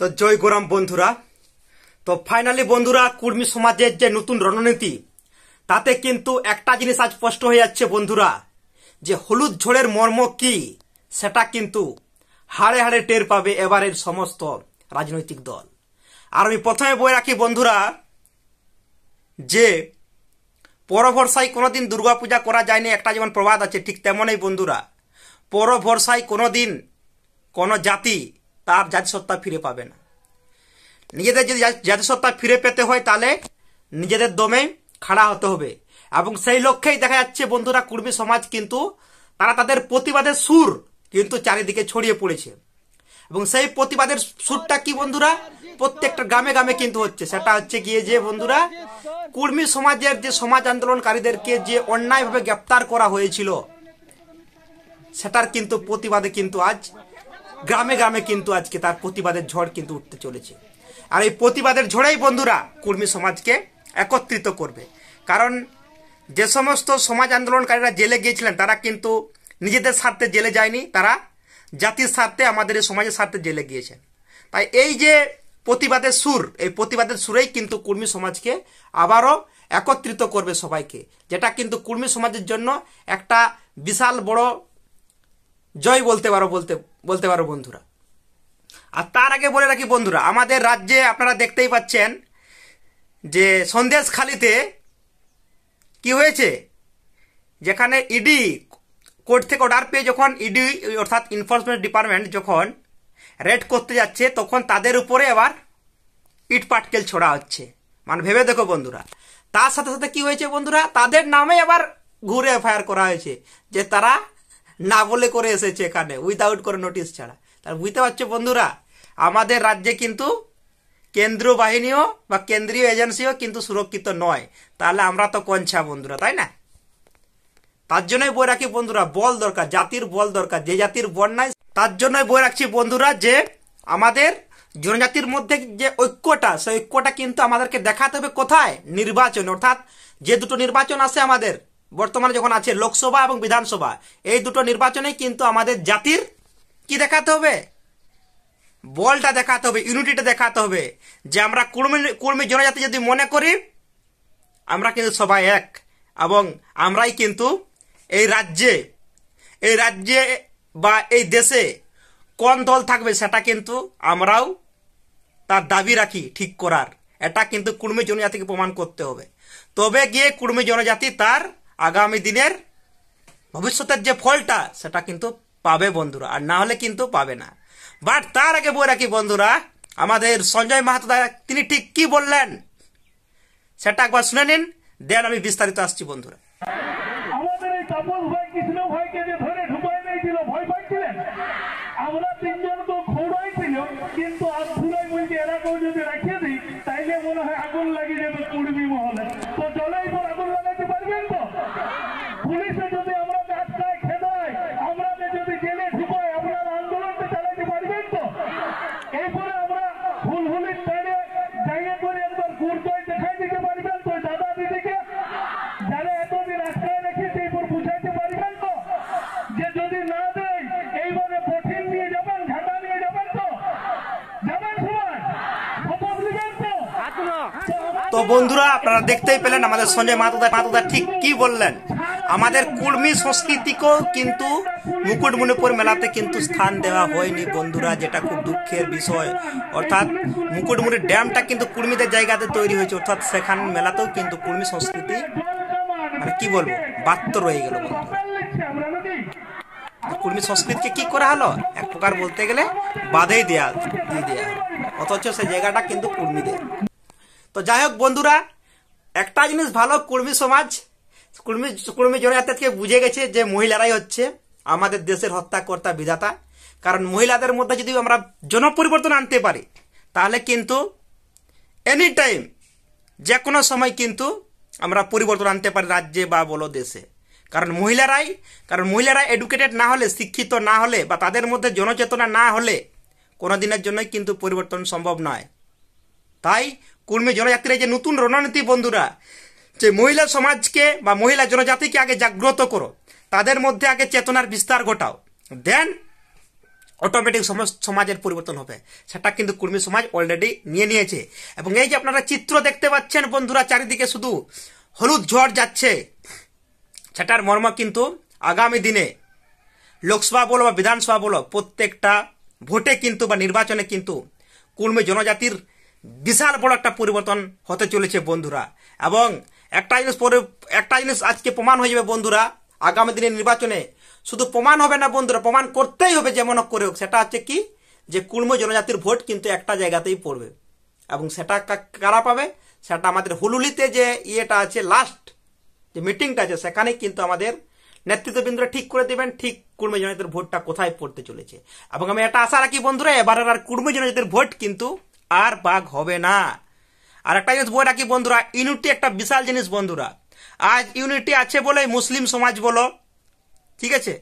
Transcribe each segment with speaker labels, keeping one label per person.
Speaker 1: তো জয় গোরাম বন্ধুরা তো ফাইনালি বন্ধুরা কুর্মী সমাজের যে নতুন রণনীতি তাতে কিন্তু একটা জিনিস আজ স্পষ্ট হয়ে যাচ্ছে বন্ধুরা যে হলুদ ঝোড়ের মর্ম কি সেটা কিন্তু হাড়ে হাড়ে টের পাবে এবারের সমস্ত রাজনৈতিক দল আর আমি প্রথমে বলে রাখি বন্ধুরা যে পরভরসায় কোনোদিন দুর্গাপূজা করা যায়নি একটা যেমন প্রবাদ আছে ঠিক তেমনই বন্ধুরা পরভরসায় কোনোদিন কোনো জাতি তার জাতিসত্তা ফিরে পাবে না নিজেদের যদি জাতিসত্তা ফিরে পেতে হয় তাহলে নিজেদের দমে খাড়া হতে হবে এবং সেই লক্ষ্যেই দেখা যাচ্ছে বন্ধুরা কুর্মী সমাজ কিন্তু তারা তাদের প্রতিবাদের সুর কিন্তু চারিদিকে ছড়িয়ে পড়েছে এবং সেই প্রতিবাদের সুরটা কি বন্ধুরা প্রত্যেকটা গ্রামে গ্রামে কিন্তু হচ্ছে সেটা হচ্ছে গিয়ে যে বন্ধুরা কুর্মী সমাজের যে সমাজ আন্দোলনকারীদেরকে যে অন্যায়ভাবে গ্রেপ্তার করা হয়েছিল সেটার কিন্তু প্রতিবাদে কিন্তু আজ গ্রামে গ্রামে কিন্তু আজকে তার প্রতিবাদের ঝড় কিন্তু উঠতে চলেছে আর এই প্রতিবাদের ঝড়েই বন্ধুরা কর্মী সমাজকে একত্রিত করবে কারণ যে সমস্ত সমাজ আন্দোলনকারীরা জেলে গিয়েছিলেন তারা কিন্তু নিজেদের স্বার্থে জেলে যায়নি তারা জাতির স্বার্থে আমাদের এই সমাজের স্বার্থে জেলে গিয়েছেন তাই এই যে প্রতিবাদের সুর এই প্রতিবাদের সুরেই কিন্তু কর্মী সমাজকে আবারও একত্রিত করবে সবাইকে যেটা কিন্তু কর্মী সমাজের জন্য একটা বিশাল বড় জয় বলতে পারো বলতে বলতে পারো বন্ধুরা আর তার আগে বলে রাখি বন্ধুরা আমাদের রাজ্যে আপনারা দেখতেই পাচ্ছেন যে সন্দেশ খালিতে কি হয়েছে যেখানে ইডি e কোর্ট থেকে অর্ডার পেয়ে যখন ইডি e অর্থাৎ ইনফোর্সমেন্ট ডিপার্টমেন্ট যখন রেড করতে যাচ্ছে তখন তাদের উপরে আবার ইট পাটকেল ছোড়া হচ্ছে মানে ভেবে দেখো বন্ধুরা তার সাথে সাথে কি হয়েছে বন্ধুরা তাদের নামে আবার ঘুরে এফআইআর করা হয়েছে যে তারা না বলে করে এসেছে এখানে উইদাউট করে নোটিশ ছাড়া তার বুঝতে পারছো বন্ধুরা আমাদের রাজ্যে কিন্তু কেন্দ্রীয় বাহিনীও বা কেন্দ্রীয় এজেন্সিও কিন্তু সুরক্ষিত নয় তাহলে আমরা তো কঞ্চা বন্ধুরা তাই না তার জন্যই বই রাখি বন্ধুরা বল দরকার জাতির বল দরকার যে জাতির বল নাই তার জন্যই বই রাখছি বন্ধুরা যে আমাদের জনজাতির মধ্যে যে ঐক্যটা সেই ঐক্যটা কিন্তু আমাদেরকে দেখাতে হবে কোথায় নির্বাচন অর্থাৎ যে দুটো নির্বাচন আছে আমাদের বর্তমানে যখন আছে লোকসভা এবং বিধানসভা এই দুটো নির্বাচনে কিন্তু আমাদের জাতির কি দেখাতে হবে বলটা দেখাতে হবে ইউনিটিটা দেখাতে হবে যে আমরা কুর্মী কুর্মী জনজাতি যদি মনে করি আমরা কিন্তু সবাই এক এবং আমরাই কিন্তু এই রাজ্যে এই রাজ্যে বা এই দেশে কোন দল থাকবে সেটা কিন্তু আমরাও তার দাবি রাখি ঠিক করার এটা কিন্তু কুর্মী জনজাতিকে প্রমাণ করতে হবে তবে গিয়ে কুর্মী জনজাতি তার আগামী দিনের ভবিষ্যতের যে ফলটা সেটা কিন্তু পাবে বন্ধুরা আর না হলে কিন্তু পাবে না বাট তার আগে বলে রাখি বন্ধুরা আমাদের সঞ্জয় মাহাতো দাদা তিনি ঠিক কি বললেন সেটা একবার শুনে নিন দেন আমি বিস্তারিত আসছি বন্ধুরা আমরা তিনজন তো ছিল কিন্তু আর ঘোড়াই বলছি এরা কেউ যদি রাখি এরপরে আমরা ফুলফুলির ট্রেনে জায়গা করে একবার গুরদয় দেখাই দিতে পারবেন তো দাদা দিদিকে যারা এতদিন আশ্রয় রেখেছে এরপর বুঝাইতে পারবেন তো যে যদি না দেয় এইবারে কঠিন নিয়ে যাবেন ঘাটা নিয়ে যাবেন তো যাবেন সবাই শপথ নেবেন তো তো বন্ধুরা আপনারা দেখতেই পেলেন আমাদের সঞ্জয় মাতুদা মাতুদা ঠিক কি বললেন আমাদের কুর্মী সংস্কৃতিকেও কিন্তু মুকুটমণিপুর মেলাতে কিন্তু স্থান দেওয়া হয়নি বন্ধুরা যেটা খুব দুঃখের বিষয় অর্থাৎ মুকুটমণি ড্যামটা কিন্তু কুর্মীদের জায়গাতে তৈরি হয়েছে অর্থাৎ সেখান মেলাতেও কিন্তু কুর্মী সংস্কৃতি মানে কি বলবো বাত্য রয়ে গেল বন্ধুরা কুর্মী সংস্কৃতিকে কি করা হলো এক প্রকার বলতে গেলে বাধেই দেয়া দিয়ে দেয়া অথচ সেই জায়গাটা কিন্তু কুর্মীদের তো যাই হোক বন্ধুরা একটা জিনিস ভালো কুর্মী সমাজ কুর্মি কুর্মি থেকে বুঝে গেছে যে মহিলারাই হচ্ছে আমাদের দেশের হত্যাকর্তা বিধাতা কারণ মহিলাদের মধ্যে যদি আমরা জনপরিবর্তন আনতে পারি তাহলে কিন্তু এনি টাইম যে কোনো সময় কিন্তু আমরা পরিবর্তন আনতে পারি রাজ্যে বা বলো দেশে কারণ মহিলারাই কারণ মহিলারা এডুকেটেড না হলে শিক্ষিত না হলে বা তাদের মধ্যে জনচেতনা না হলে কোনো দিনের জন্যই কিন্তু পরিবর্তন সম্ভব নয় তাই কুর্মী জনজাতির যে নতুন রণনীতি বন্ধুরা যে মহিলা সমাজকে বা মহিলা জনজাতিকে আগে জাগ্রত করো তাদের মধ্যে আগে চেতনার বিস্তার ঘটাও দেন অটোমেটিক সমাজের পরিবর্তন হবে সেটা কিন্তু কুর্মী সমাজ অলরেডি নিয়ে নিয়েছে এবং এই যে আপনারা চিত্র দেখতে পাচ্ছেন বন্ধুরা চারিদিকে শুধু হলুদ ঝড় যাচ্ছে সেটার মর্ম কিন্তু আগামী দিনে লোকসভা বলো বা বিধানসভা বলো প্রত্যেকটা ভোটে কিন্তু বা নির্বাচনে কিন্তু কুর্মী জনজাতির বিশাল বড় একটা পরিবর্তন হতে চলেছে বন্ধুরা এবং একটা জিনিস পরে একটা জিনিস আজকে প্রমাণ হয়ে যাবে বন্ধুরা আগামী দিনের নির্বাচনে শুধু প্রমাণ হবে না বন্ধুরা প্রমাণ করতেই হবে যেমন করে হোক সেটা হচ্ছে কি যে কুর্ম জনজাতির ভোট কিন্তু একটা জায়গাতেই পড়বে এবং সেটা কারা পাবে সেটা আমাদের হুলুলিতে যে ইয়েটা আছে লাস্ট যে মিটিংটা আছে সেখানে কিন্তু আমাদের নেতৃত্ববৃন্দরা ঠিক করে দেবেন ঠিক কুর্ম জনজাতির ভোটটা কোথায় পড়তে চলেছে এবং আমি এটা আশা রাখি বন্ধুরা এবারের আর কুর্ম জনজাতির ভোট কিন্তু আর বাঘ হবে না আর একটা জিনিস বই রাখি বন্ধুরা ইউনিটি একটা বিশাল জিনিস বন্ধুরা আজ ইউনিটি আছে বলে মুসলিম সমাজ বলো ঠিক আছে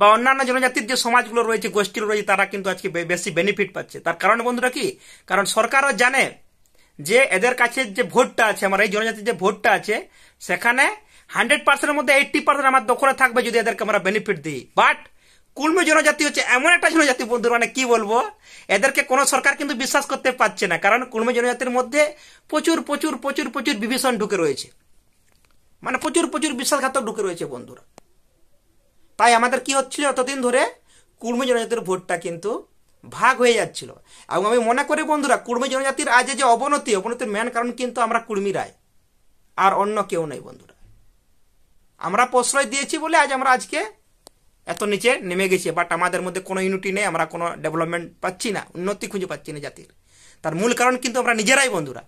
Speaker 1: বা অন্যান্য জনজাতির যে সমাজগুলো রয়েছে গোষ্ঠীর রয়েছে তারা কিন্তু আজকে বেশি বেনিফিট পাচ্ছে তার কারণ বন্ধুরা কি কারণ সরকারও জানে যে এদের কাছে যে ভোটটা আছে আমার এই জনজাতির যে ভোটটা আছে সেখানে হান্ড্রেড পার্সেন্টের মধ্যে এইটটি পার্সেন্ট আমার দখলে থাকবে যদি এদেরকে আমরা বেনিফিট দিই বাট কুর্মী জনজাতি হচ্ছে এমন একটা জনজাতি বন্ধু মানে কি বলবো এদেরকে কোনো সরকার কিন্তু বিশ্বাস করতে পারছে না কারণ কুর্মী জনজাতির মধ্যে প্রচুর প্রচুর প্রচুর প্রচুর বিভীষণ ঢুকে রয়েছে মানে প্রচুর প্রচুর বিশ্বাসঘাতক ঢুকে রয়েছে বন্ধুরা তাই আমাদের কি হচ্ছিল এতদিন ধরে কুর্মী জনজাতির ভোটটা কিন্তু ভাগ হয়ে যাচ্ছিল এবং আমি মনে করি বন্ধুরা কুর্মী জনজাতির আজ যে অবনতি অবনতির মেন কারণ কিন্তু আমরা কুর্মীরাই আর অন্য কেউ নেই বন্ধুরা আমরা প্রশ্রয় দিয়েছি বলে আজ আমরা আজকে এত নিচে নেমে গেছে বাট আমাদের মধ্যে কোনো ইউনিটি নেই আমরা কোনো ডেভেলপমেন্ট পাচ্ছি না উন্নতি খুঁজে পাচ্ছি না জাতির তার মূল কারণ কিন্তু আমরা নিজেরাই বন্ধুরা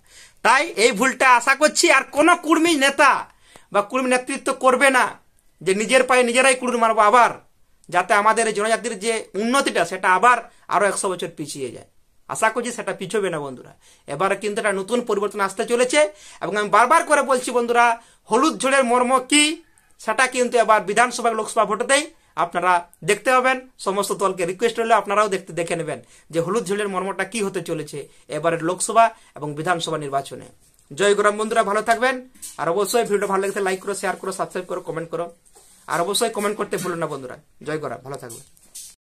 Speaker 1: তাই এই ভুলটা আশা করছি আর কোনো কুর্মী নেতা বা কুর্মী নেতৃত্ব করবে না যে নিজের পায়ে নিজেরাই কুড়ুর মারবো আবার যাতে আমাদের জনজাতির যে উন্নতিটা সেটা আবার আরও একশো বছর পিছিয়ে যায় আশা করছি সেটা পিছবে না বন্ধুরা এবারে কিন্তু একটা নতুন পরিবর্তন আসতে চলেছে এবং আমি বারবার করে বলছি বন্ধুরা হলুদ ঝোলের মর্ম কি সেটা কিন্তু এবার বিধানসভা লোকসভা ভোটতেই আপনারা দেখতে পাবেন সমস্ত দলকে রিকোয়েস্ট হলে আপনারাও দেখতে দেখে নেবেন যে হলুদ ঝুলের মর্মটা কি হতে চলেছে এবারের লোকসভা এবং বিধানসভা নির্বাচনে জয় গ্রাম বন্ধুরা ভালো থাকবেন আর অবশ্যই ভিডিও ভালো লাগছে লাইক করো শেয়ার করো সাবস্ক্রাইব করো কমেন্ট করো আর অবশ্যই কমেন্ট করতে ভুলো না বন্ধুরা জয় গ্রাম ভালো থাকবেন